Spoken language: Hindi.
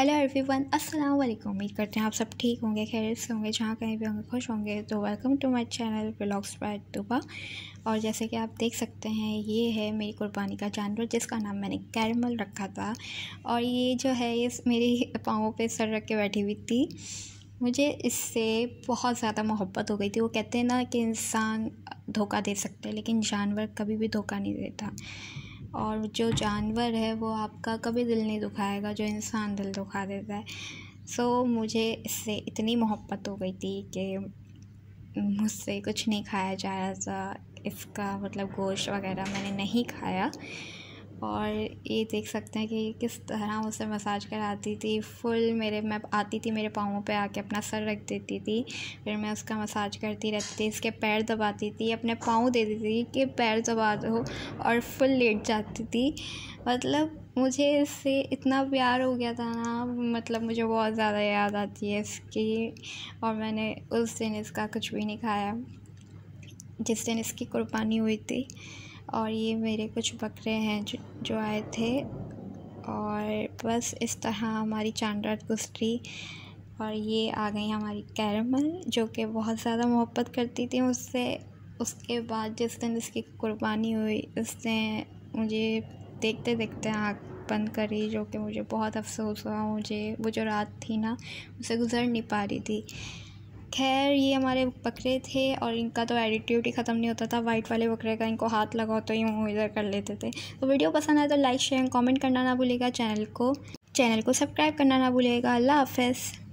हेलो एवरीवन अस्सलाम वालेकुम उम्मीद करते हैं आप सब ठीक होंगे खैर से होंगे जहाँ कहीं भी होंगे खुश होंगे तो welcome to my channel blogs by दुबा और जैसे कि आप देख सकते हैं ये है मेरी कुर्बानी का जानवर जिसका नाम मैंने कैरमल रखा था और ये जो है ये मेरी पाँव पे सर रख के बैठी हुई थी मुझे इससे बहुत ज़्यादा मोहब्बत हो गई थी वो कहते हैं ना कि इंसान धोखा दे सकते हैं लेकिन जानवर कभी भी धोखा नहीं देता और जो जानवर है वो आपका कभी दिल नहीं दुखाएगा जो इंसान दिल दुखा देता है सो so, मुझे इससे इतनी मोहब्बत हो गई थी कि मुझसे कुछ नहीं खाया जा रहा था इसका मतलब गोश्त वगैरह मैंने नहीं खाया और ये देख सकते हैं कि किस तरह उसे मसाज कराती थी फुल मेरे मैं आती थी मेरे पाँवों पे आके अपना सर रख देती थी फिर मैं उसका मसाज करती रहती थी इसके पैर दबाती थी अपने पाँव दे देती थी कि पैर दबा दो और फुल लेट जाती थी मतलब मुझे इससे इतना प्यार हो गया था ना मतलब मुझे बहुत ज़्यादा याद आती है इसकी और मैंने उस दिन इसका कुछ भी नहीं खाया जिस दिन इसकी कुर्बानी हुई थी और ये मेरे कुछ बकरे हैं जो जो आए थे और बस इस तरह हमारी चांद रात गुजरी और ये आ गई हमारी कैरमल जो कि बहुत ज़्यादा मोहब्बत करती थी मुझसे उसके बाद जिस दिन इसकी कुर्बानी हुई उसने मुझे देखते देखते आँख बंद करी जो कि मुझे बहुत अफसोस हुआ मुझे वो जो रात थी ना उसे गुजर नहीं पा रही थी खैर ये हमारे बकरे थे और इनका तो एटीट्यूड ही ख़त्म नहीं होता था वाइट वाले बकरे का इनको हाथ लगाओ तो यूँ इधर कर लेते थे तो वीडियो पसंद आए तो लाइक शेयर कमेंट करना ना भूलेगा चैनल को चैनल को सब्सक्राइब करना ना भूलेगा अल्लाह हाफ